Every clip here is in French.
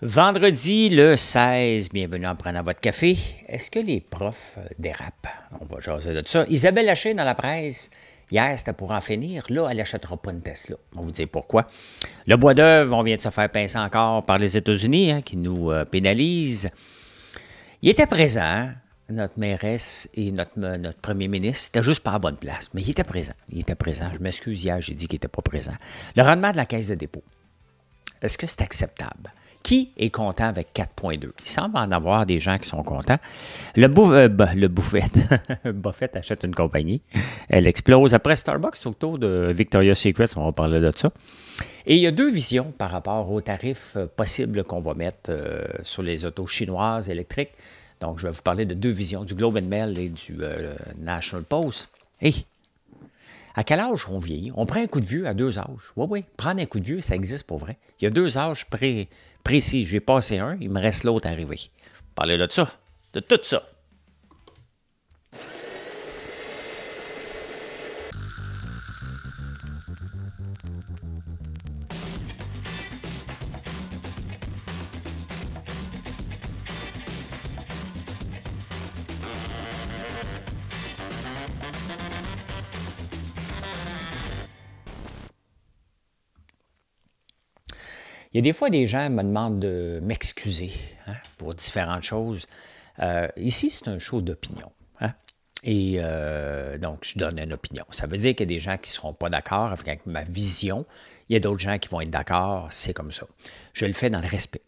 Vendredi le 16, bienvenue en prenant votre café. Est-ce que les profs dérapent? On va jaser de ça. Isabelle Haché dans la presse, hier c'était pour en finir. Là, elle n'achètera pas une Tesla. On vous dit pourquoi. Le bois d'œuvre, on vient de se faire pincer encore par les États-Unis hein, qui nous euh, pénalisent. Il était présent, hein, notre mairesse et euh, notre, premier ministre. C'était juste pas à bonne place, mais il était présent. Il était présent. Je m'excuse, hier j'ai dit qu'il n'était pas présent. Le rendement de la caisse de dépôt. Est-ce que c'est acceptable? Qui est content avec 4.2? Il semble en avoir des gens qui sont contents. Le, bouffet, euh, bah, le Buffett. achète une compagnie. Elle explose. Après Starbucks, c'est autour de Victoria's Secret, on va parler de ça. Et il y a deux visions par rapport aux tarifs euh, possibles qu'on va mettre euh, sur les autos chinoises électriques. Donc, je vais vous parler de deux visions, du Globe and Mail et du National Post. Hé! à quel âge on vieillit? On prend un coup de vieux à deux âges. Oui, oui, prendre un coup de vieux, ça existe pour vrai. Il y a deux âges pré précis. J'ai passé un, il me reste l'autre à arriver. parlez de ça, de tout ça. Et des fois des gens me demandent de m'excuser hein, pour différentes choses. Euh, ici, c'est un show d'opinion. Hein. Et euh, donc, je donne une opinion. Ça veut dire qu'il y a des gens qui ne seront pas d'accord avec ma vision. Il y a d'autres gens qui vont être d'accord. C'est comme ça. Je le fais dans le respect.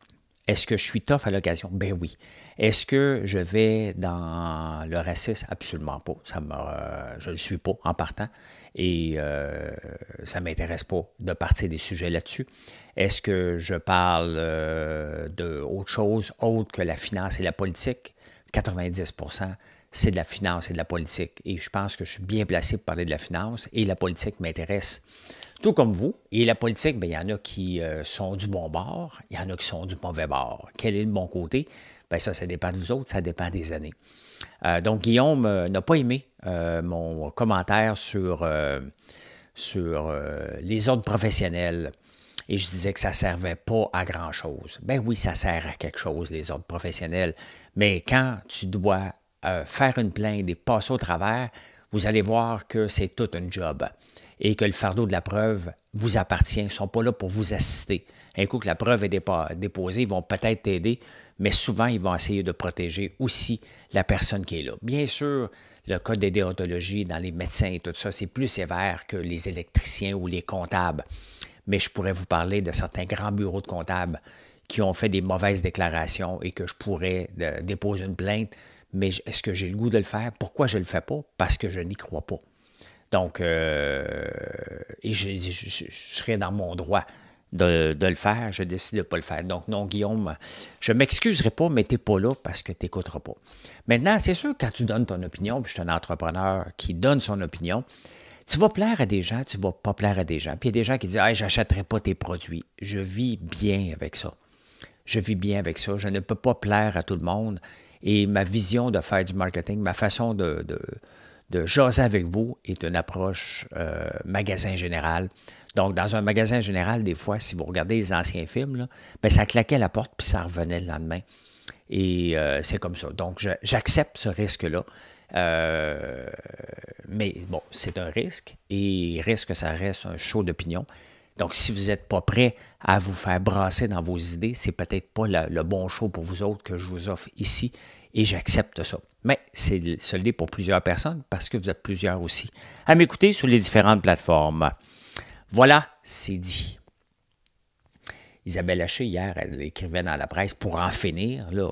Est-ce que je suis tough à l'occasion? Ben oui. Est-ce que je vais dans le racisme? Absolument pas. Ça me, euh, je ne le suis pas en partant et euh, ça ne m'intéresse pas de partir des sujets là-dessus. Est-ce que je parle euh, d'autre chose autre que la finance et la politique? 90 c'est de la finance et de la politique. Et je pense que je suis bien placé pour parler de la finance et la politique m'intéresse tout comme vous. Et la politique, ben, il y en a qui euh, sont du bon bord, il y en a qui sont du mauvais bord. Quel est le bon côté? Ben, ça, ça dépend de vous autres, ça dépend des années. Euh, donc, Guillaume euh, n'a pas aimé euh, mon commentaire sur, sur les ordres professionnels. Et je disais que ça ne servait pas à grand-chose. Ben oui, ça sert à quelque chose, les ordres professionnels. Mais quand tu dois faire une plainte et passer au travers, vous allez voir que c'est tout un job et que le fardeau de la preuve vous appartient. Ils ne sont pas là pour vous assister. Un coup que la preuve est déposée, ils vont peut-être t'aider, mais souvent, ils vont essayer de protéger aussi la personne qui est là. Bien sûr, le code des déontologies dans les médecins et tout ça, c'est plus sévère que les électriciens ou les comptables. Mais je pourrais vous parler de certains grands bureaux de comptables qui ont fait des mauvaises déclarations et que je pourrais euh, déposer une plainte. Mais est-ce que j'ai le goût de le faire? Pourquoi je ne le fais pas? Parce que je n'y crois pas. Donc, euh, et je, serai je dans mon droit de, le faire, je décide de ne pas le faire. Donc, non, Guillaume, je ne m'excuserai pas, mais tu n'es pas là parce que tu n'écouteras pas. Maintenant, c'est sûr, quand tu donnes ton opinion, puis je suis un entrepreneur qui donne son opinion, tu vas plaire à des gens, tu ne vas pas plaire à des gens. Puis il y a des gens qui disent Je j'achèterai pas tes produits. Je vis bien avec ça. Je vis bien avec ça. Je ne peux pas plaire à tout le monde. Et ma vision de faire du marketing, ma façon de de jaser avec vous est une approche euh, magasin général. Donc, dans un magasin général, des fois, si vous regardez les anciens films, ben, ça claquait la porte puis ça revenait le lendemain. Et euh, c'est comme ça. Donc, j'accepte ce risque-là. Euh, mais bon, c'est un risque et risque que ça reste un show d'opinion. Donc, si vous n'êtes pas prêt à vous faire brasser dans vos idées, c'est peut-être pas le bon show pour vous autres que je vous offre ici et j'accepte ça. Mais c'est, soldé pour plusieurs personnes parce que vous êtes plusieurs aussi à m'écouter sur les différentes plateformes. Voilà, c'est dit. Isabelle Haché, hier, elle écrivait dans la presse pour en finir. Là,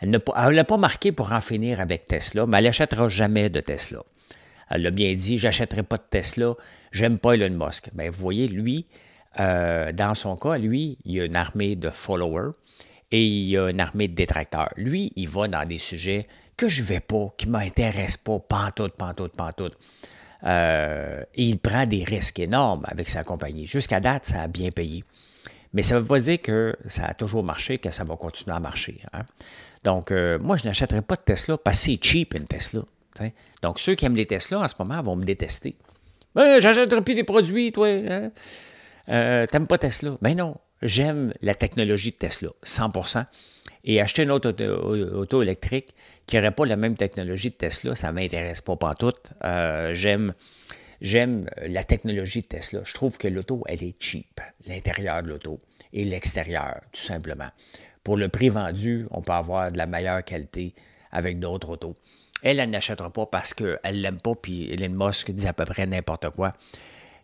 elle, ne n'a pas, marqué pour en finir avec Tesla, mais elle n'achètera jamais de Tesla. Elle l'a bien dit, j'achèterai pas de Tesla, j'aime pas Elon Musk. Mais ben, vous voyez, lui, euh, dans son cas, lui, il y a une armée de followers et il y a une armée de détracteurs. Lui, il va dans des sujets que je ne vais pas, qui m'intéresse pas, pantoute, pantoute, pantoute. Euh, et il prend des risques énormes avec sa compagnie. Jusqu'à date, ça a bien payé. Mais ça ne veut pas dire que ça a toujours marché, que ça va continuer à marcher. Hein. Donc, euh, moi, je n'achèterai pas de Tesla parce que c'est cheap une Tesla. Donc, ceux qui aiment les Tesla en ce moment vont me détester. Ben, j'achèterai plus des produits, toi. Hein? Euh, t'aimes pas Tesla? Ben non, j'aime la technologie de Tesla, 100 Et acheter une autre auto électrique, qui n'auraient pas la même technologie de Tesla, ça ne m'intéresse pas pantoute. Euh, j'aime, j'aime la technologie de Tesla. Je trouve que l'auto, elle est cheap, l'intérieur de l'auto et l'extérieur, tout simplement. Pour le prix vendu, on peut avoir de la meilleure qualité avec d'autres autos. Elle, elle n'achètera pas parce qu'elle ne l'aime pas, puis Elon Musk dit à peu près n'importe quoi.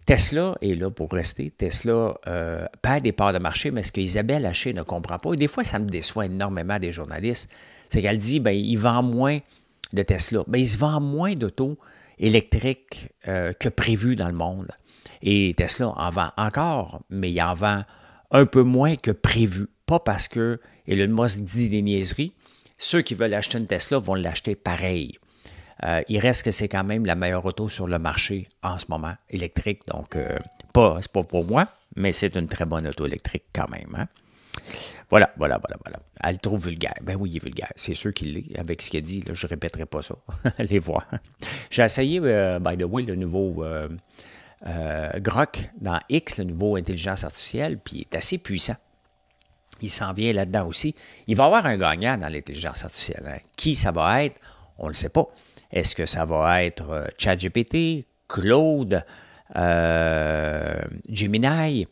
Tesla est là pour rester. Tesla euh, perd des parts de marché, mais ce que Isabelle Haché ne comprend pas, et des fois ça me déçoit énormément des journalistes, c'est qu'elle dit, ben, il vend moins de Tesla. Mais ben, il se vend moins d'autos électriques euh, que prévu dans le monde. Et Tesla en vend encore, mais il en vend un peu moins que prévu. Pas parce que Elon Musk dit des niaiseries. Ceux qui veulent acheter une Tesla vont l'acheter pareil. Euh, il reste que c'est quand même la meilleure auto sur le marché en ce moment, électrique. Donc, euh, pas, c'est pas pour moi, mais c'est une très bonne auto électrique quand même. Hein. Voilà, voilà, voilà, voilà. Elle le trouve vulgaire. Ben oui, il est vulgaire. C'est sûr qu'il l'est. Avec ce qu'elle dit, là, je ne répéterai pas ça. Allez voir. J'ai essayé, euh, by the way, le nouveau euh, euh, Grok dans X, le nouveau intelligence artificielle, puis il est assez puissant. Il s'en vient là-dedans aussi. Il va y avoir un gagnant dans l'intelligence artificielle. Hein. Qui ça va être? On ne le sait pas. Est-ce que ça va être euh, ChatGPT, Claude, Gemini,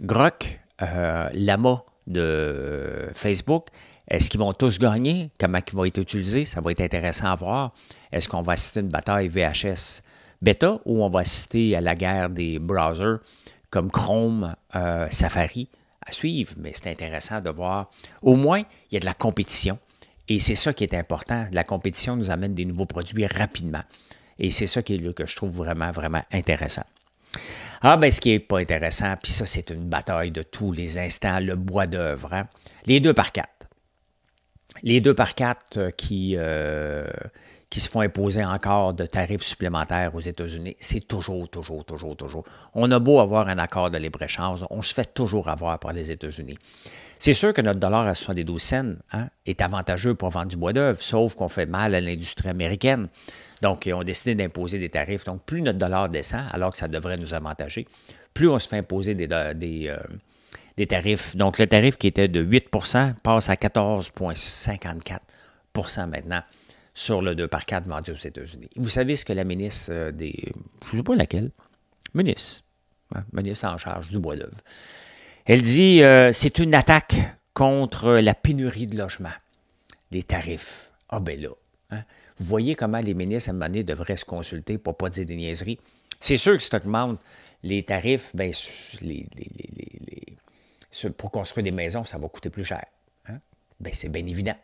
Grok? euh, l'amas de Facebook, est-ce qu'ils vont tous gagner? Comment ils vont être utilisés? Ça va être intéressant à voir. Est-ce qu'on va assister à une bataille VHS bêta ou on va assister à la guerre des browsers comme Chrome, euh, Safari à suivre? Mais c'est intéressant de voir. Au moins, il y a de la compétition. Et c'est ça qui est important. La compétition nous amène des nouveaux produits rapidement. Et c'est ça qui est, le que je trouve vraiment, vraiment intéressant. Ah, ben, ce qui n'est pas intéressant, puis ça, c'est une bataille de tous les instants, le bois d'œuvre. Hein. Les deux par quatre. Les deux par quatre euh, qui, euh, qui se font imposer encore de tarifs supplémentaires aux États-Unis, c'est toujours, toujours, toujours, toujours. On a beau avoir un accord de libre-échange, on se fait toujours avoir par les États-Unis. C'est sûr que notre dollar à 72 cents hein, est avantageux pour vendre du bois d'œuvre, sauf qu'on fait mal à l'industrie américaine. Donc, ils ont décidé d'imposer des tarifs. Donc, plus notre dollar descend, alors que ça devrait nous avantager, plus on se fait imposer des, euh, tarifs. Donc, le tarif qui était de 8 passe à 14,54 maintenant sur le 2 par 4 vendu aux États-Unis. Vous savez ce que la ministre euh, des... Je ne sais pas laquelle. Ministre. Hein, ministre en charge du bois d'oeuvre. Elle dit euh, c'est une attaque contre la pénurie de logements, les tarifs. Ah ben là. Hein. Vous voyez comment les ministres, à un moment donné, devraient se consulter pour ne pas dire des niaiseries. C'est sûr que si tu augmentes les tarifs, ben, pour construire des maisons, ça va coûter plus cher. Hein? Ben, c'est bien évident.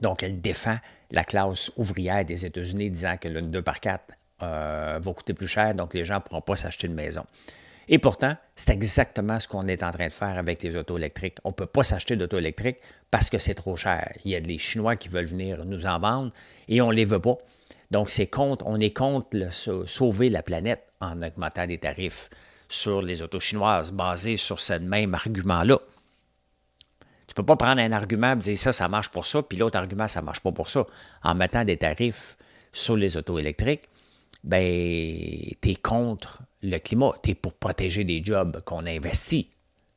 Donc, elle défend la classe ouvrière des États-Unis, disant que le 2 par 4 euh, va coûter plus cher, donc les gens ne pourront pas s'acheter une maison. Et pourtant, c'est exactement ce qu'on est en train de faire avec les autos électriques. On ne peut pas s'acheter d'auto électrique parce que c'est trop cher. Il y a des Chinois qui veulent venir nous en vendre et on ne les veut pas. Donc, c'est on est contre sauver la planète en augmentant les tarifs sur les autos chinoises basés sur ce même argument-là. Tu ne peux pas prendre un argument et dire ça, ça marche pour ça, puis l'autre argument, ça ne marche pas pour ça. En mettant des tarifs sur les autos électriques, ben, tu es contre le climat. Tu es pour protéger des jobs qu'on investit,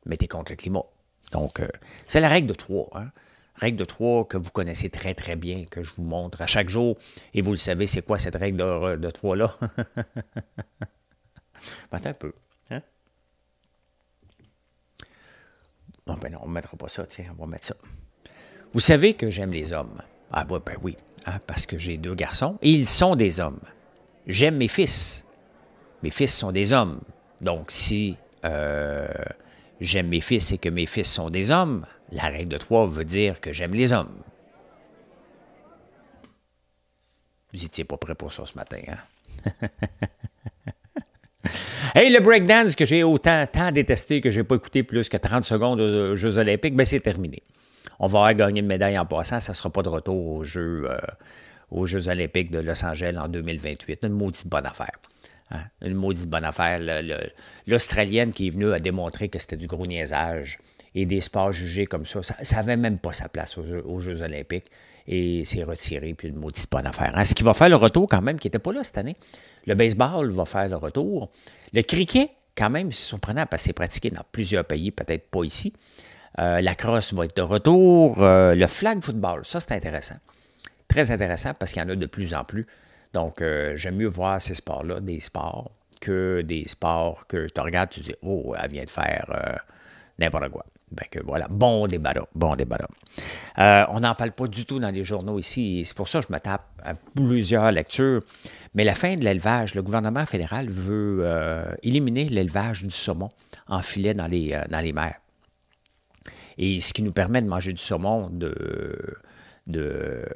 mais tu es contre le climat. Donc, euh, c'est la règle de trois. Hein. Règle de trois que vous connaissez très, très bien, que je vous montre à chaque jour. Et vous le savez, c'est quoi cette règle de, euh, trois-là? Attends un peu. Hein? ben non, on ne mettra pas ça, tiens, on va mettre ça. Vous savez que j'aime les hommes. Ah, ben oui, hein, parce que j'ai deux garçons et ils sont des hommes. J'aime mes fils. Mes fils sont des hommes. Donc, si euh, j'aime mes fils et que mes fils sont des hommes, la règle de trois veut dire que j'aime les hommes. Vous n'étiez pas prêt pour ça ce matin, hein? hey, le breakdance que j'ai autant tant détesté que j'ai pas écouté plus que 30 secondes aux Jeux olympiques, ben c'est terminé. On va gagner une médaille en passant, ça ne sera pas de retour aux Jeux euh, aux Jeux olympiques de Los Angeles en 2028. Une maudite bonne affaire. Hein? Une maudite bonne affaire. L'Australienne qui est venue a démontré que c'était du gros niaisage et des sports jugés comme ça. Ça n'avait même pas sa place aux, Jeux olympiques et c'est retiré, puis une maudite bonne affaire. Hein? Ce qui va faire le retour quand même, qui n'était pas là cette année. Le baseball va faire le retour. Le cricket, quand même, c'est surprenant parce que c'est pratiqué dans plusieurs pays, peut-être pas ici. Euh, la crosse va être de retour. Euh, le flag football, ça c'est intéressant très intéressant parce qu'il y en a de plus en plus. Donc, euh, j'aime mieux voir ces sports-là, des sports, que des sports que tu regardes, tu dis, oh, elle vient de faire euh, n'importe quoi. Ben que voilà, bon débat là, bon débat là. Euh, on n'en parle pas du tout dans les journaux ici, c'est pour ça que je me tape à plusieurs lectures. Mais la fin de l'élevage, le gouvernement fédéral veut éliminer l'élevage du saumon en filet dans les, dans les mers. Et ce qui nous permet de manger du saumon de,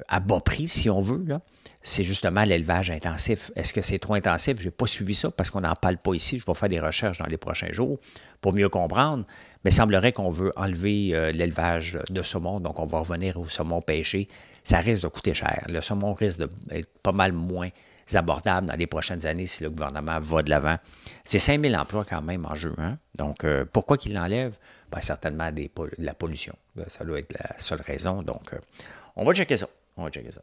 à bas prix, si on veut, c'est justement l'élevage intensif. Est-ce que c'est trop intensif? Je n'ai pas suivi ça parce qu'on n'en parle pas ici. Je vais faire des recherches dans les prochains jours pour mieux comprendre. Mais il semblerait qu'on veut enlever euh, l'élevage de saumon, donc on va revenir au saumon pêché. Ça risque de coûter cher. Le saumon risque d'être pas mal moins abordable dans les prochaines années si le gouvernement va de l'avant. C'est 5000 emplois quand même en jeu. Hein? Donc, euh, pourquoi qu'il l'enlève? Ben, certainement de la pollution. Ça doit être la seule raison. Donc, euh, on va checker ça. On va checker ça.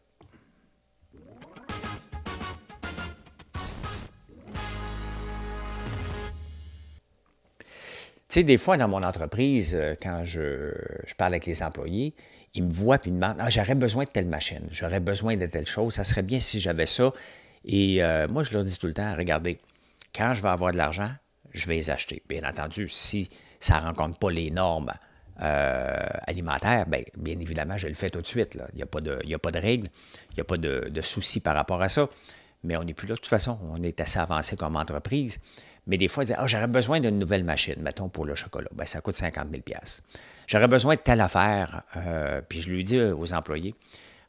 Tu sais, des fois, dans mon entreprise, euh, quand je, parle avec les employés, ils me voient et ils me demandent Ah, j'aurais besoin de telle machine, j'aurais besoin de telle chose, ça serait bien si j'avais ça. Et euh, moi, je leur dis tout le temps Regardez, quand je vais avoir de l'argent, je vais les acheter. Bien entendu, si ça ne rencontre pas les normes euh, alimentaire, ben, bien, évidemment, je le fais tout de suite. Il n'y a, pas de, pas de règles, il n'y a pas de, soucis souci par rapport à ça. Mais on n'est plus là de toute façon. On est assez avancé comme entreprise. Mais des fois, Ah, j'aurais besoin d'une nouvelle machine, mettons, pour le chocolat. Bien, ça coûte 50 000 J'aurais besoin de telle affaire. Euh, puis je lui dis aux employés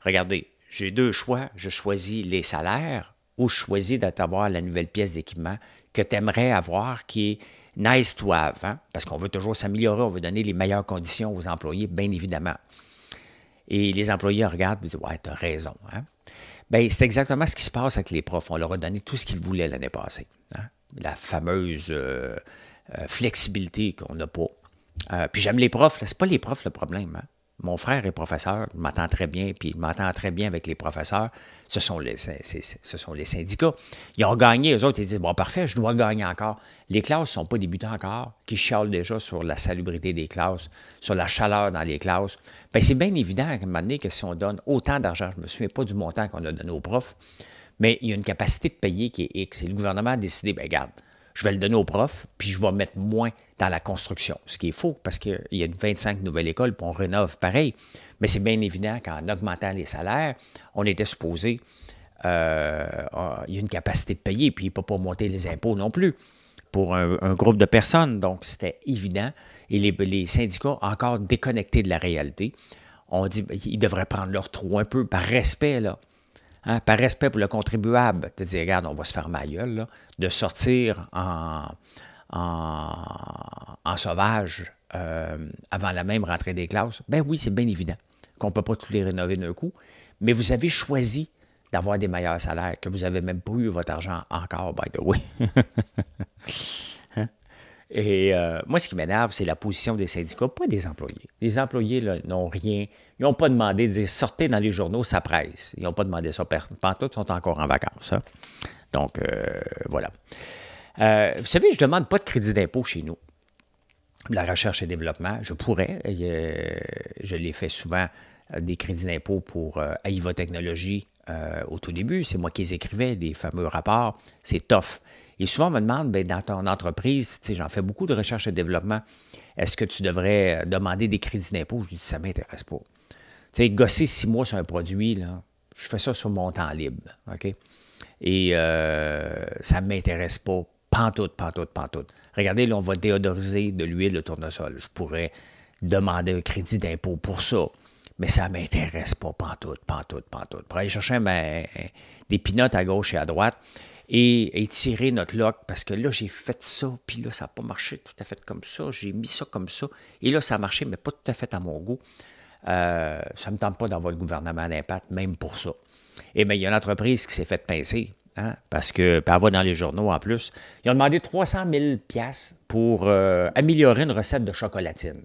Regardez, j'ai deux choix. Je choisis les salaires ou je choisis d'avoir la nouvelle pièce d'équipement que tu aimerais avoir qui est nice to have, parce qu'on veut toujours s'améliorer, on veut donner les meilleures conditions aux employés, bien évidemment. Et les employés regardent et disent Ouais, t'as raison. Hein? Bien, c'est exactement ce qui se passe avec les profs. On leur a donné tout ce qu'ils voulaient l'année passée. Hein. La fameuse euh, euh, flexibilité qu'on n'a pas. Euh, puis j'aime les profs, c'est pas les profs le problème. Hein? Mon frère est professeur, il m'entend très bien, puis il m'entend très bien avec les professeurs. Ce sont les, syndicats. Ils ont gagné, eux autres, ils disent Bon, parfait, je dois gagner encore. Les classes ne sont pas débutées encore, qui chialent déjà sur la salubrité des classes, sur la chaleur dans les classes. Bien, c'est bien évident à un moment donné que si on donne autant d'argent, je ne me souviens pas du montant qu'on a donné aux profs, mais il y a une capacité de payer qui est X. Et le gouvernement a décidé, bien, regarde, je vais le donner au prof, puis je vais mettre moins dans la construction. Ce qui est faux, parce qu'il y a 25 nouvelles écoles, puis on rénove pareil. Mais c'est bien évident qu'en augmentant les salaires, on était supposé. Euh, ah, il y a une capacité de payer, puis il ne peut pas monter les impôts non plus pour un, groupe de personnes. Donc, c'était évident. Et les, les, syndicats, encore déconnectés de la réalité, on dit qu'ils ben, devraient prendre leur trou un peu par respect, là. Hein, par respect pour le contribuable, de dire, regarde, on va se faire ma de sortir en, sauvage euh, avant la même rentrée des classes, ben oui, c'est bien évident qu'on ne peut pas tous les rénover d'un coup, mais vous avez choisi d'avoir des meilleurs salaires, que vous n'avez même pas eu votre argent encore, by the way. Et euh, moi, ce qui m'énerve, c'est la position des syndicats, pas des employés. Les employés n'ont rien. Ils n'ont pas demandé de dire sortez dans les journaux, ça presse. Ils n'ont pas demandé ça. ils sont encore en vacances. Hein. Donc, euh, voilà. Euh, vous savez, je ne demande pas de crédit d'impôt chez nous. La recherche et développement, je pourrais. je les fais souvent, des crédits d'impôt pour Aïva Technologies au tout début. C'est moi qui les écrivais, des fameux rapports. C'est tough. Et souvent, on me demande, bien, dans ton entreprise, j'en fais beaucoup de recherche et développement, est-ce que tu devrais euh, demander des crédits d'impôt? Je dis, ça ne m'intéresse pas. Tu sais, gosser six mois sur un produit, là, je fais ça sur mon temps libre. OK? Et euh, ça ne m'intéresse pas. Pantoute, pantoute, pantoute. Regardez, là, on va déodoriser de l'huile le tournesol. Je pourrais demander un crédit d'impôt pour ça. Mais ça ne m'intéresse pas, pantoute, pantoute, pantoute. Pour aller chercher ben, des pinottes à gauche et à droite, et, tirer notre lock parce que là, j'ai fait ça, puis là, ça n'a pas marché tout à fait comme ça. J'ai mis ça comme ça. Et là, ça a marché, mais pas tout à fait à mon goût. Euh, ça ne me tente pas d'avoir le gouvernement à l'impact, même pour ça. Et eh bien, il y a une entreprise qui s'est faite pincer, hein, parce que, puis elle va dans les journaux en plus. Ils ont demandé 300 000 pour euh, améliorer une recette de chocolatine.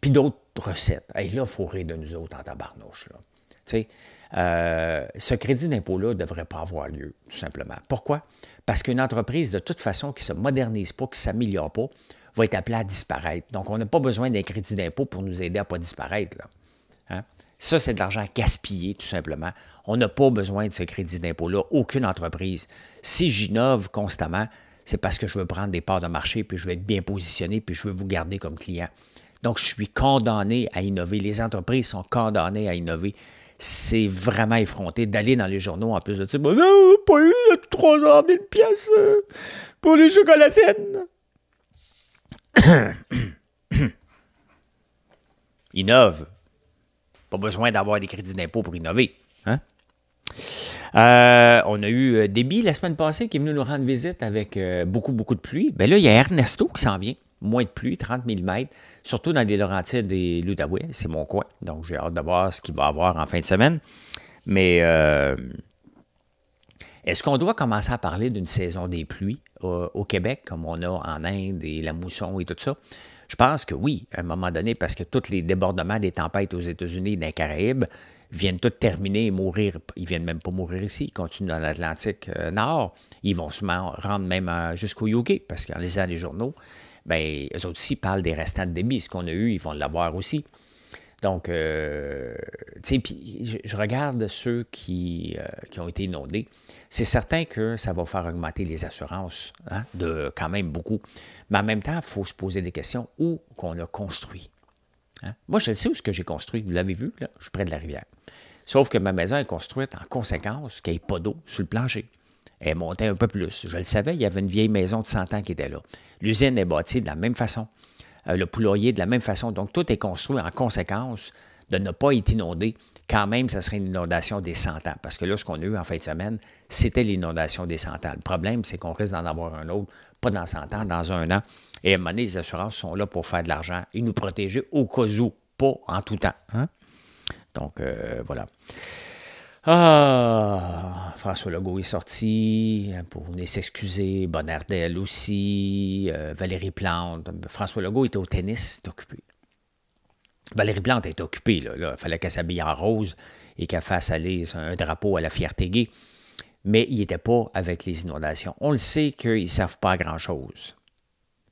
Puis d'autres recettes. Et hey, là, il faut rire de nous autres en tabarnouche. Là. Euh, ce crédit d'impôt-là ne devrait pas avoir lieu, tout simplement. Pourquoi? Parce qu'une entreprise, de toute façon, qui ne se modernise pas, qui ne s'améliore pas, va être appelée à disparaître. Donc, on n'a pas besoin d'un crédit d'impôt pour nous aider à ne pas disparaître. Hein? Ça, c'est de l'argent gaspillé, tout simplement. On n'a pas besoin de ce crédit d'impôt-là, aucune entreprise. Si j'innove constamment, c'est parce que je veux prendre des parts de marché, puis je veux être bien positionné, puis je veux vous garder comme client. Donc, je suis condamné à innover. Les entreprises sont condamnées à innover c'est vraiment effronté d'aller dans les journaux en plus de ça. Bon, non, pas eu 3 trois ans 1000 pièces euh, pour les chocolatines. Innove. Pas besoin d'avoir des crédits d'impôt pour innover. Hein? Euh, on a eu euh, Déby la semaine passée qui est venu nous rendre visite avec beaucoup, beaucoup de pluie. Ben là, il y a Ernesto qui s'en vient moins de pluie, 30 mètres, surtout dans les Laurentides et l'Outaouais. C'est mon coin, donc j'ai hâte de voir ce qu'il va y avoir en fin de semaine. Mais euh, est-ce qu'on doit commencer à parler d'une saison des pluies euh, au Québec, comme on a en Inde et la mousson et tout ça? Je pense que oui, à un moment donné, parce que tous les débordements des tempêtes aux États-Unis et dans les Caraïbes viennent tous terminer et mourir. Ils viennent même pas mourir ici. Ils continuent dans l'Atlantique euh, Nord. Ils vont se rendre même jusqu'au Yogi, parce qu'en lisant les journaux, bien, eux aussi parlent des restants de débit. Ce qu'on a eu, ils vont l'avoir aussi. Donc, euh, tu sais, puis je, regarde ceux qui, euh, qui ont été inondés. C'est certain que ça va faire augmenter les assurances hein, de quand même beaucoup. Mais en même temps, il faut se poser des questions où qu'on a construit. Hein. Moi, je le sais où ce que j'ai construit. Vous l'avez vu, là, je suis près de la rivière. Sauf que ma maison est construite en conséquence qu'il n'y ait pas d'eau sur le plancher elle montait un peu plus. Je le savais, il y avait une vieille maison de 100 ans qui était là. L'usine est bâtie de la même façon, euh, le poulailler de la même façon. Donc, tout est construit en conséquence de ne pas être inondé. Quand même, ça serait une inondation des 100 ans. Parce que là, ce qu'on a eu en fin de semaine, c'était l'inondation des 100 ans. Le problème, c'est qu'on risque d'en avoir un autre, pas dans 100 ans, dans un an. Et à un moment donné, les assurances sont là pour faire de l'argent et nous protéger au cas où, pas en tout temps. Hein? Donc, euh, voilà. Ah, François Legault est sorti hein, pour venir s'excuser, Bonnardel aussi, euh, Valérie Plante. François Legault était au tennis, occupé. Valérie Plante est occupée, là. Il fallait qu'elle s'habille en rose et qu'elle fasse aller un drapeau à la fierté gay. Mais il n'était pas avec les inondations. On le sait qu'ils ne savent pas grand-chose.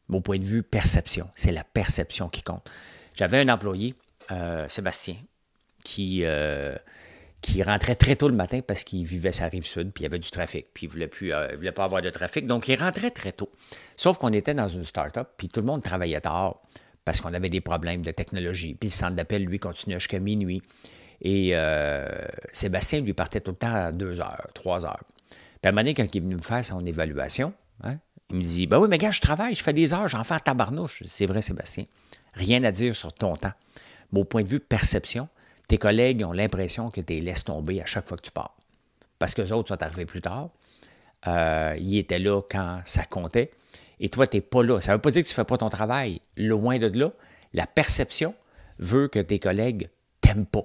Mon point de vue, perception. C'est la perception qui compte. J'avais un employé, euh, Sébastien, qui... Euh, qui rentrait très tôt le matin parce qu'il vivait sa rive sud, puis il y avait du trafic, puis il ne euh, voulait, pas avoir de trafic. Donc, il rentrait très tôt. Sauf qu'on était dans une start-up, puis tout le monde travaillait tard parce qu'on avait des problèmes de technologie. Puis le centre d'appel, lui, continuait jusqu'à minuit. Et euh, Sébastien, lui, partait tout le temps à 2 heures, 3 heures. Puis à un quand il est venu me faire son évaluation, hein, il me dit "Bah oui, mais gars, je travaille, je fais des heures, j'en fais à tabarnouche. C'est vrai, Sébastien. Rien à dire sur ton temps. au point de vue perception, tes collègues ont l'impression que tu les laisses tomber à chaque fois que tu pars. Parce que les autres sont arrivés plus tard. Euh, ils étaient là quand ça comptait. Et toi, tu n'es pas là. Ça ne veut pas dire que tu ne fais pas ton travail. Loin de là, la perception veut que tes collègues t'aiment pas.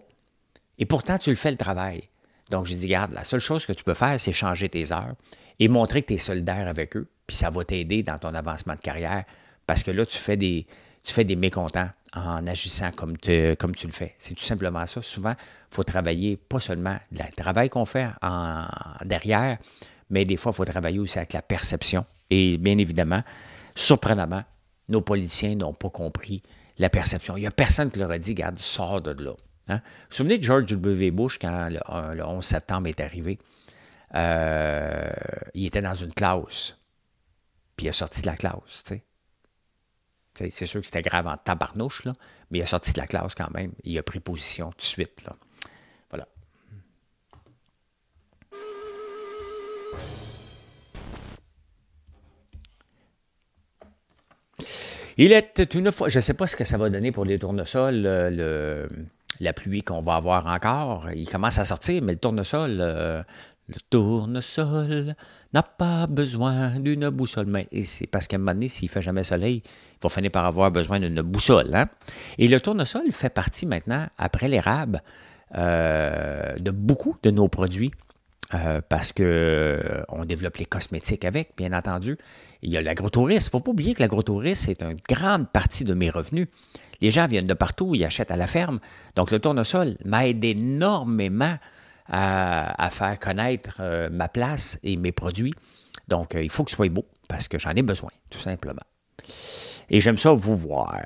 Et pourtant, tu le fais le travail. Donc, je dis, garde, la seule chose que tu peux faire, c'est changer tes heures et montrer que tu es solidaire avec eux. Puis ça va t'aider dans ton avancement de carrière parce que là, tu fais des, tu fais des mécontents en agissant comme, comme tu le fais. C'est tout simplement ça. Souvent, il faut travailler pas seulement le travail qu'on fait en, derrière, mais des fois, il faut travailler aussi avec la perception. Et bien évidemment, surprenamment, nos politiciens n'ont pas compris la perception. Il n'y a personne qui leur a dit, regarde, sors de là. Hein. Vous vous souvenez de George W. Bush quand le, 11 septembre est arrivé? Euh, il était dans une classe, puis il a sorti de la classe. C'est sûr que c'était grave en tabarnouche, là, mais il a sorti de la classe quand même. Il a pris position tout de suite. Voilà. Il est une fois. Je ne sais pas ce que ça va donner pour les tournesols, euh, le, la pluie qu'on va avoir encore. Il commence à sortir, mais le tournesol, euh, le tournesol n'a pas besoin d'une boussole. Mais c'est parce qu'à un moment donné, s'il ne fait jamais soleil, il va finir par avoir besoin d'une boussole. Hein. Et le tournesol fait partie maintenant, après l'érable, euh, de beaucoup de nos produits. Euh, parce qu'on euh, développe les cosmétiques avec, bien entendu. Il y a l'agrotourisme. Il ne faut pas oublier que l'agrotourisme est une grande partie de mes revenus. Les gens viennent de partout, ils achètent à la ferme. Donc le tournesol m'aide énormément à, faire connaître euh, ma place et mes produits. Donc, euh, il faut que ce soit beau parce que j'en ai besoin, tout simplement. Et j'aime ça vous voir.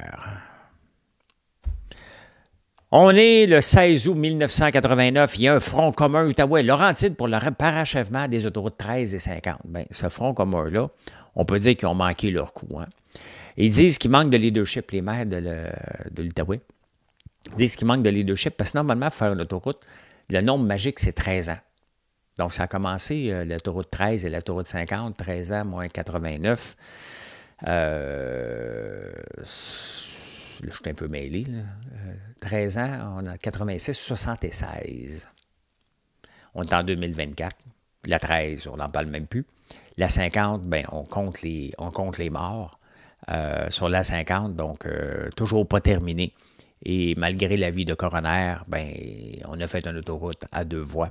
On est le 16 août 1989. Il y a un front commun Outaouais-Laurentide pour le parachèvement des autoroutes 13 et 50. Bien, ce front commun-là, on peut dire qu'ils ont manqué leur coup. Hein. Ils disent qu'il manque de leadership, les maires de l'Outaouais. Ils disent qu'il manque de leadership parce que normalement, faire une autoroute, le nombre magique, c'est 13 ans. Donc, ça a commencé taureau de 13 et la de 50, 13 ans moins 89. Euh, je suis un peu mêlé. 13 euh, ans, on a 86, 76. On est en 2024. La 13, on n'en parle même plus. La 50, ben, on, compte les, on compte les morts euh, sur la 50, donc toujours pas terminé. Et malgré vie de coroner, ben, on a fait une autoroute à deux voies.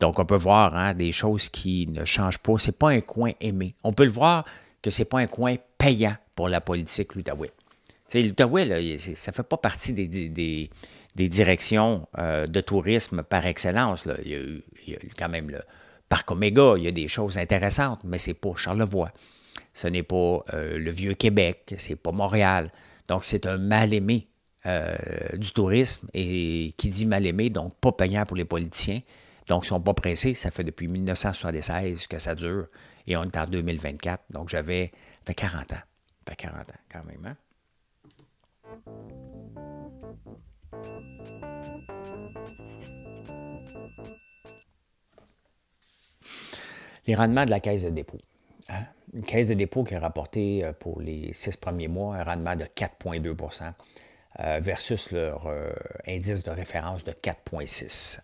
Donc, on peut voir hein, des choses qui ne changent pas. Ce n'est pas un coin aimé. On peut le voir que ce n'est pas un coin payant pour la politique l'Outaouais. L'Outaouais, ça ne fait pas partie des, des, directions euh, de tourisme par excellence. Il, y a quand même le Parc Omega. il y a des choses intéressantes, mais ce n'est pas Charlevoix. Ce n'est pas euh, le Vieux-Québec, Ce n'est pas Montréal. Donc, c'est un mal-aimé euh, du tourisme et qui dit mal aimé, donc pas payant pour les politiciens. Donc, ils ne sont pas pressés. Ça fait depuis 1976 que ça dure et on est en 2024. Donc, j'avais 40 ans. Ça fait 40 ans quand même. Hein? Les rendements de la caisse de dépôt. Hein? Une caisse de dépôt qui a rapporté euh, pour les six premiers mois un rendement de 4,2 euh, versus leur euh, indice de référence de 4,6.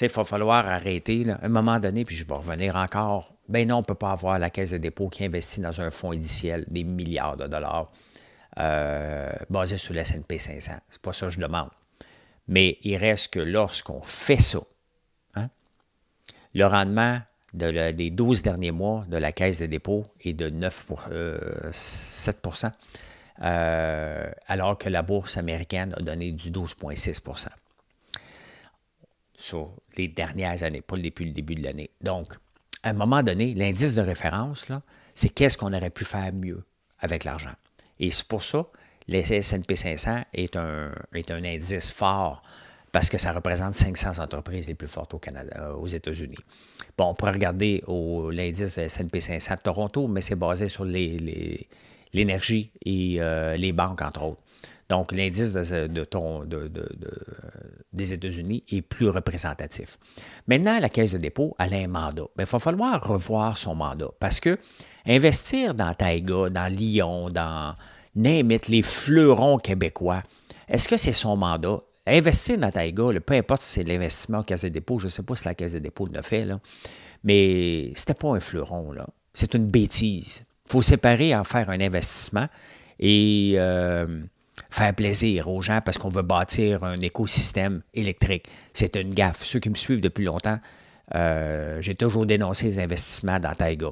Il va falloir arrêter à un moment donné, puis je vais revenir encore. Ben non, on ne peut pas avoir la Caisse des dépôts qui investit dans un fonds indiciel des milliards de dollars euh, basé sur le S&P 500. n'est pas ça que je demande. Mais il reste que lorsqu'on fait ça, hein, le rendement des 12 derniers mois de la Caisse des dépôts est de 9 pour, 7 euh, alors que la bourse américaine a donné du 12,6 sur les dernières années, pas depuis le début de l'année. Donc, à un moment donné, l'indice de référence, c'est qu'est-ce qu'on aurait pu faire mieux avec l'argent. Et c'est pour ça le S&P 500 est un, un indice fort parce que ça représente 500 entreprises les plus fortes au Canada, euh, aux États-Unis. Bon, on pourrait regarder l'indice S&P 500 de Toronto, mais c'est basé sur les, l'énergie et euh, les banques, entre autres. Donc, l'indice de, des États-Unis est plus représentatif. Maintenant, la Caisse de dépôt, a un mandat. Ben, il va falloir revoir son mandat parce que investir dans Taïga, dans Lyon, dans Némit, les fleurons québécois, est-ce que c'est son mandat? Investir dans Taïga, peu importe si c'est l'investissement Caisse de dépôt, je ne sais pas si la Caisse de dépôt le fait, mais ce n'était pas un fleuron. là. C'est une bêtise faut séparer, en faire un investissement et euh, faire plaisir aux gens parce qu'on veut bâtir un écosystème électrique. C'est une gaffe. Ceux qui me suivent depuis longtemps, euh, j'ai toujours dénoncé les investissements dans Taiga.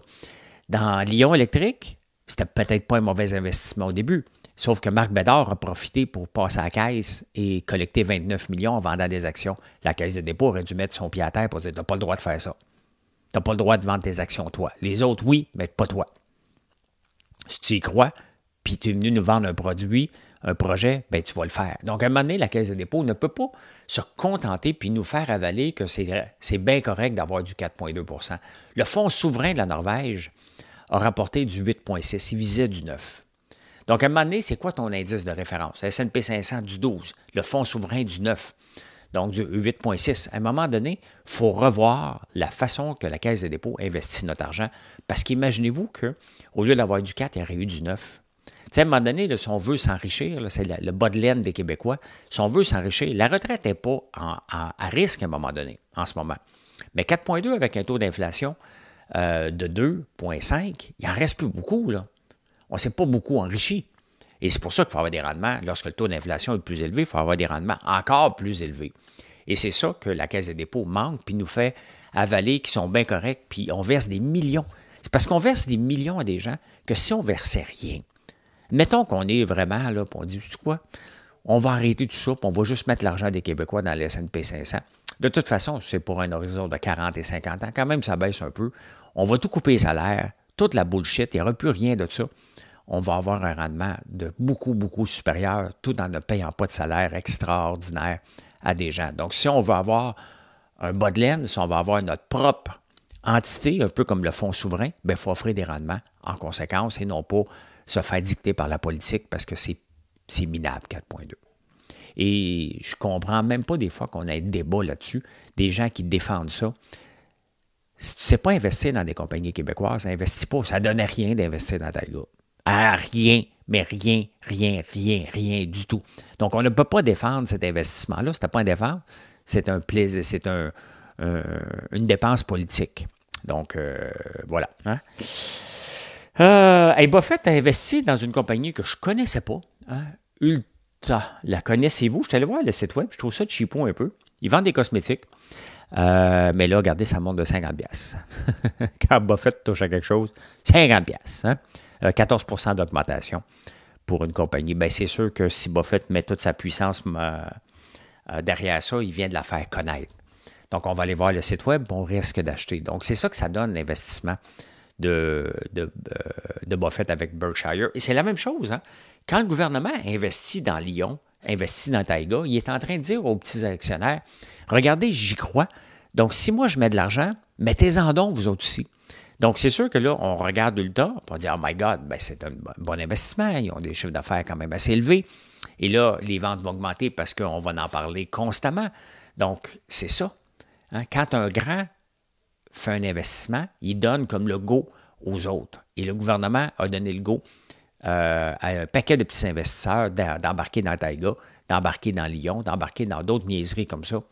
Dans Lyon Électrique, c'était peut-être pas un mauvais investissement au début, sauf que Marc Bédard a profité pour passer à la caisse et collecter 29 millions en vendant des actions. La caisse de dépôt aurait dû mettre son pied à terre pour dire Tu n'as pas le droit de faire ça. Tu n'as pas le droit de vendre tes actions, toi. Les autres, oui, mais pas toi. Si tu y crois, puis tu es venu nous vendre un produit, un projet, ben tu vas le faire. Donc, à un moment donné, la Caisse des dépôts ne peut pas se contenter puis nous faire avaler que c'est bien correct d'avoir du 4,2 Le Fonds souverain de la Norvège a rapporté du 8,6. Il visait du 9. Donc, à un moment donné, c'est quoi ton indice de référence? S&P 500 du 12, le Fonds souverain du 9 donc 8,6. À un moment donné, il faut revoir la façon que la Caisse des dépôts investit notre argent. Parce qu'imaginez-vous qu'au lieu d'avoir du 4, il y aurait eu du 9. à un moment donné, si on veut s'enrichir, c'est le bas de laine des Québécois, si on veut s'enrichir, la retraite n'est pas à risque à un moment donné, en ce moment. Mais 4,2 avec un taux d'inflation euh, de 2,5, il n'en reste plus beaucoup. Là. On ne s'est pas beaucoup enrichi. Et c'est pour ça qu'il faut avoir des rendements. Lorsque le taux d'inflation est plus élevé, il faut avoir des rendements encore plus élevés. Et c'est ça que la Caisse des dépôts manque, puis nous fait avaler qui sont bien corrects, puis on verse des millions. C'est parce qu'on verse des millions à des gens que si on versait rien, mettons qu'on est vraiment là, puis on dit, tu quoi, on va arrêter tout ça, puis on va juste mettre l'argent des Québécois dans les S&P 500. De toute façon, c'est pour un horizon de 40 et 50 ans, quand même, ça baisse un peu. On va tout couper les salaires, toute la bullshit, il n'y aura plus rien de ça on va avoir un rendement de beaucoup, beaucoup supérieur, tout en ne payant pas de salaire extraordinaire à des gens. Donc, si on veut avoir un bas de laine, si on veut avoir notre propre entité, un peu comme le fonds souverain, ben, il faut offrir des rendements en conséquence et non pas se faire dicter par la politique parce que c'est minable 4.2. Et je comprends même pas des fois qu'on ait débat là-dessus, des gens qui défendent ça. Si tu ne sais pas investir dans des compagnies québécoises, n'investis pas. Ça ne donne rien d'investir dans ta groupe à rien, mais rien, rien, rien, rien du tout. Donc, on ne peut pas défendre cet investissement-là. Ce pas un défendre, c'est un plaisir, c'est un, euh, une dépense politique. Donc, euh, voilà. Hein? Euh, hey, Buffett a investi dans une compagnie que je ne connaissais pas, hein. Ulta. La connaissez-vous? Je suis allé voir le site web, je trouve ça cheapon un peu. Ils vendent des cosmétiques. mais là, regardez, ça monte de 50$. Quand Buffett touche à quelque chose, 50$. Hein? 14 euh, d'augmentation pour une compagnie. Bien, c'est sûr que si Buffett met toute sa puissance euh, euh, derrière ça, il vient de la faire connaître. Donc, on va aller voir le site web, on risque d'acheter. Donc, c'est ça que ça donne l'investissement de, de, Buffett avec Berkshire. Et c'est la même chose. Hein. Quand le gouvernement investit dans Lyon, investit dans Taïga, il est en train de dire aux petits actionnaires Regardez, j'y crois. Donc, si moi je mets de l'argent, mettez-en donc, vous autres aussi. Donc, c'est sûr que là, on regarde le temps, pour dire oh my God, ben, c'est un bon investissement, ils ont des chiffres d'affaires quand même assez élevés. Et là, les ventes vont augmenter parce qu'on va en parler constamment. Donc, c'est ça. Hein. Quand un grand fait un investissement, il donne comme le go aux autres. Et le gouvernement a donné le go euh, à un paquet de petits investisseurs d'embarquer dans Taïga, d'embarquer dans Lyon, d'embarquer dans d'autres niaiseries comme ça,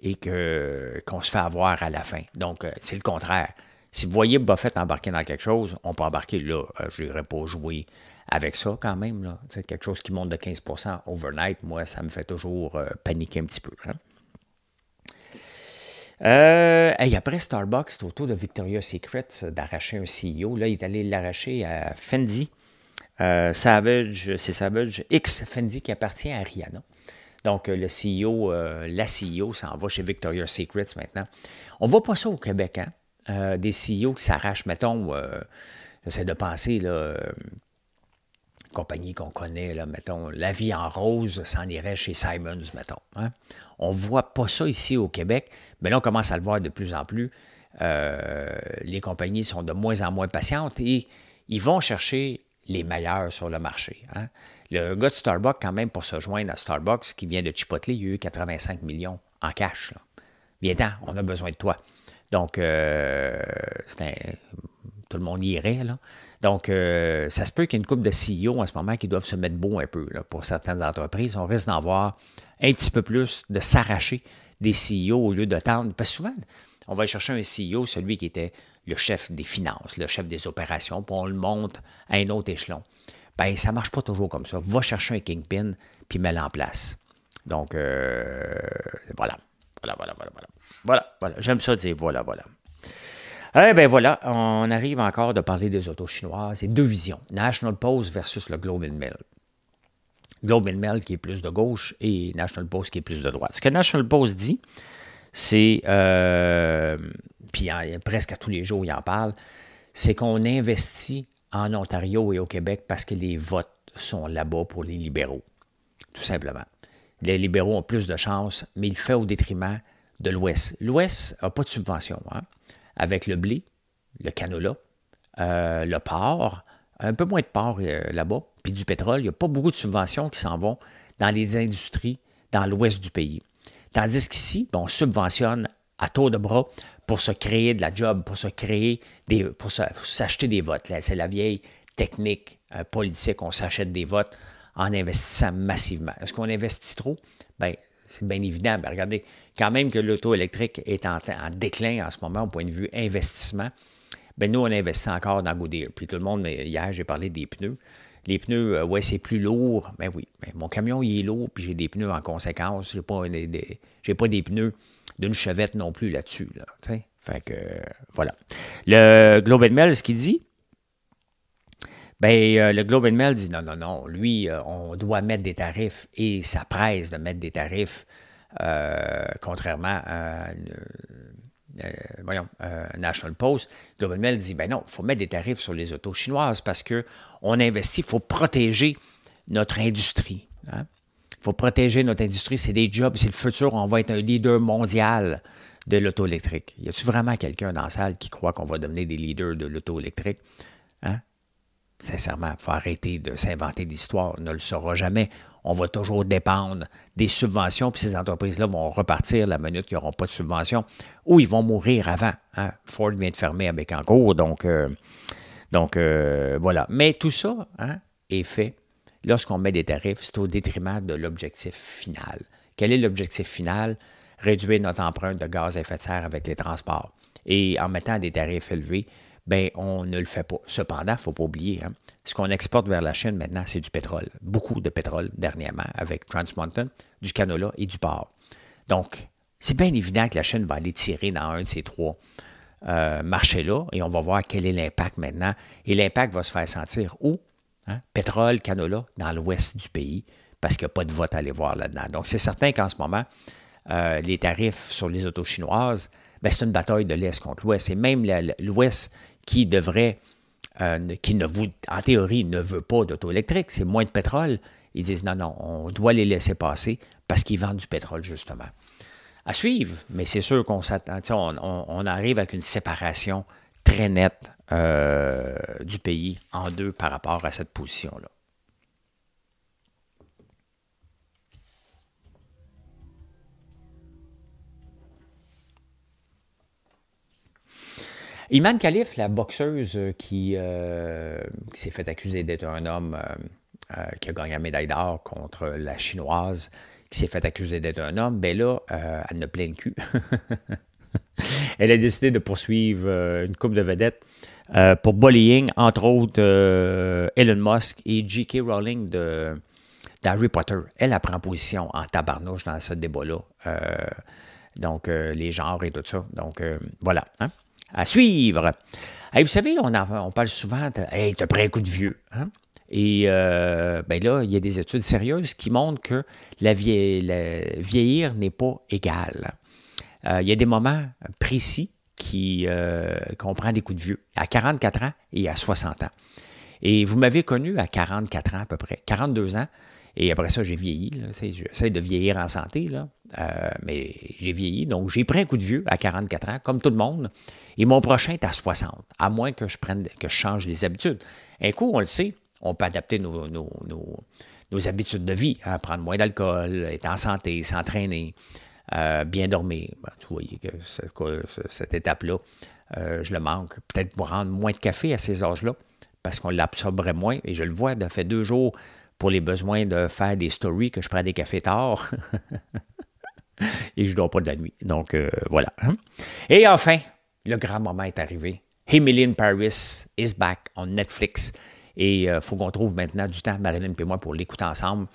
et qu'on se fait avoir à la fin. Donc, euh, c'est le contraire. Si vous voyez Buffett embarquer dans quelque chose, on peut embarquer là. Euh, je n'irai pas jouer avec ça quand même. Là. Quelque chose qui monte de 15 overnight, moi, ça me fait toujours euh, paniquer un petit peu. et hein. euh, après Starbucks, c'est au tour de Victoria's Secret d'arracher un CEO. Là, il est allé l'arracher à Fendi. Savage, c'est Savage X Fendi qui appartient à Rihanna. Donc, le CEO, la CEO s'en va chez Victoria's Secret maintenant. On ne voit pas ça au Québec, hein? Euh, des CEO qui s'arrachent, mettons, c'est euh, de penser, là, euh, compagnie qu'on connaît, mettons, La vie en rose s'en irait chez Simons, mettons. Hein. On ne voit pas ça ici au Québec, mais là, on commence à le voir de plus en plus. les compagnies sont de moins en moins patientes et ils vont chercher les meilleurs sur le marché. Hein. Le gars de Starbucks, quand même, pour se joindre à Starbucks, qui vient de Chipotle, il y a eu 85 millions en cash. Viens-t'en, on a besoin de toi. Donc, euh, tout le monde y irait. Là. Donc, euh, ça se peut qu'il y ait une coupe de CEO en ce moment qui doivent se mettre beau un peu pour certaines entreprises. On risque d'en voir un petit peu plus, de s'arracher des CEO au lieu de tendre. Parce que souvent, on va chercher un CEO, celui qui était le chef des finances, le chef des opérations, puis on le monte à un autre échelon. Bien, ça ne marche pas toujours comme ça. Va chercher un kingpin, puis mets-le en place. Donc, euh, voilà. Voilà, voilà, voilà, voilà. Voilà, voilà. J'aime ça dire voilà, voilà. Eh bien voilà, on arrive encore de parler des autos chinoises. C'est deux visions. National Post versus le Globe and Mail. Globe and Mail qui est plus de gauche et National Post qui est plus de droite. Ce que National Post dit, c'est, euh, puis presque à tous les jours, il en parle, c'est qu'on investit en Ontario et au Québec parce que les votes sont là-bas pour les libéraux, tout simplement. Les libéraux ont plus de chances, mais il fait au détriment de l'Ouest. L'Ouest n'a pas de subvention. Hein? Avec le blé, le canola, euh, le porc, un peu moins de porc euh, là-bas, puis du pétrole, il n'y a pas beaucoup de subventions qui s'en vont dans les industries dans l'Ouest du pays. Tandis qu'ici, ben, on subventionne à tour de bras pour se créer de la job, pour se créer des, pour s'acheter des votes. C'est la vieille technique euh, politique, on s'achète des votes en investissant massivement. Est-ce qu'on investit trop? Ben, c'est bien évident. Ben, regardez, quand même que l'auto électrique est en, déclin en ce moment au point de vue investissement, ben nous, on investit encore dans Goodyear. Puis tout le monde, hier, j'ai parlé des pneus. Les pneus, euh, ouais, c'est plus lourd. Ben oui, ben, mon camion, il est lourd, puis j'ai des pneus en conséquence. Je n'ai pas des, pas des pneus d'une chevette non plus là-dessus. fait que, euh, voilà. Le Globe and Mail, ce qu'il dit, ben, euh, le Globe and Mail dit non, non, non, lui, on doit mettre des tarifs et ça presse de mettre des tarifs euh, contrairement à euh, euh, National Post, Global Mail dit ben non, il faut mettre des tarifs sur les autos chinoises parce qu'on investit, il faut protéger notre industrie. Il hein. faut protéger notre industrie, c'est des jobs, c'est le futur, on va être un leader mondial de l'auto électrique. Y a-t-il vraiment quelqu'un dans la salle qui croit qu'on va devenir des leaders de l'auto électrique? Hein? Sincèrement, il faut arrêter de s'inventer d'histoire, on ne le saura jamais on va toujours dépendre des subventions, puis ces entreprises-là vont repartir la minute qu'ils n'auront pas de subvention, ou ils vont mourir avant. Hein. Ford vient de fermer avec encore donc, euh, donc euh, voilà. Mais tout ça hein, est fait lorsqu'on met des tarifs, c'est au détriment de l'objectif final. Quel est l'objectif final? Réduire notre empreinte de gaz à effet de serre avec les transports. Et en mettant des tarifs élevés, ben on ne le fait pas. Cependant, il ne faut pas oublier, hein, ce qu'on exporte vers la Chine maintenant, c'est du pétrole. Beaucoup de pétrole dernièrement avec Trans Mountain, du canola et du porc. Donc, c'est bien évident que la Chine va aller tirer dans un de ces trois euh, marchés-là et on va voir quel est l'impact maintenant. Et l'impact va se faire sentir où? Hein? Pétrole, canola, dans l'ouest du pays, parce qu'il n'y a pas de vote à aller voir là-dedans. Donc, c'est certain qu'en ce moment, euh, les tarifs sur les autos chinoises, ben, c'est une bataille de l'Est contre l'Ouest. Et même l'Ouest qui devrait, euh, qui ne vous, en théorie, ne veut pas d'auto électrique, c'est moins de pétrole. Ils disent non, non, on doit les laisser passer parce qu'ils vendent du pétrole, justement. À suivre, mais c'est sûr qu'on s'attend, hein, on, arrive avec une séparation très nette euh, du pays en deux par rapport à cette position-là. Iman Khalif, la boxeuse euh, euh, qui, s'est fait accuser d'être un homme euh, qui a gagné la médaille d'or contre la chinoise, qui s'est fait accuser d'être un homme, bien là, elle ne plein le cul. elle a décidé de poursuivre une coupe de vedettes pour bullying, entre autres Elon Musk et J.K. Rowling de, Harry Potter. Elle, a prend position en tabarnouche dans ce débat-là. donc, les genres et tout ça. Donc, voilà. Hein. À suivre. vous savez, on, parle souvent de Hey, t'as pris un coup de vieux. Hein? Et euh, ben là, il y a des études sérieuses qui montrent que la, vieillir n'est pas égal. Euh, il y a des moments précis qui euh, qu'on prend des coups de vieux, à 44 ans et à 60 ans. Et vous m'avez connu à 44 ans à peu près, 42 ans. Et après ça, j'ai vieilli. J'essaie de vieillir en santé, là. Euh, mais j'ai vieilli. Donc, j'ai pris un coup de vieux à 44 ans, comme tout le monde. Et mon prochain est à 60, à moins que je, prenne, que change les habitudes. Un coup, on le sait, on peut adapter nos, habitudes de vie, hein, prendre moins d'alcool, être en santé, s'entraîner, euh, bien dormir. vous ben, voyez que, cette étape-là, euh, je le manque. Peut-être pour rendre moins de café à ces âges-là, parce qu'on l'absorberait moins. Et je le vois, ça fait deux jours, pour les besoins de faire des stories que je prends des cafés tard. Et je ne dors pas de la nuit. Donc, euh, voilà. Et enfin, le grand moment est arrivé. Emily Paris is back on Netflix. Et il euh, faut qu'on trouve maintenant du temps, Marilyn et moi, pour l'écouter ensemble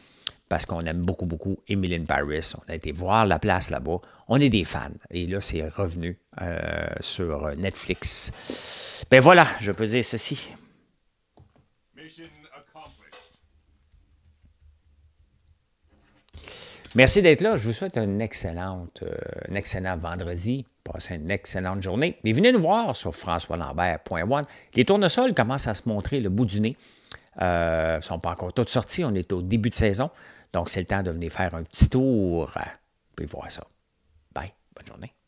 parce qu'on aime beaucoup, beaucoup Emily Paris. On a été voir la place là-bas. On est des fans. Et là, c'est revenu euh, sur Netflix. Ben voilà, je peux dire ceci. Merci d'être là. Je vous souhaite un, excellente, euh, un excellent vendredi. Passez une excellente journée. Mais venez nous voir sur françoislambert.one. Les tournesols commencent à se montrer le bout du nez. ils euh, ne sont pas encore toutes sortis. On est au début de saison. Donc, c'est le temps de venir faire un petit tour. et voir ça. Bye. Bonne journée.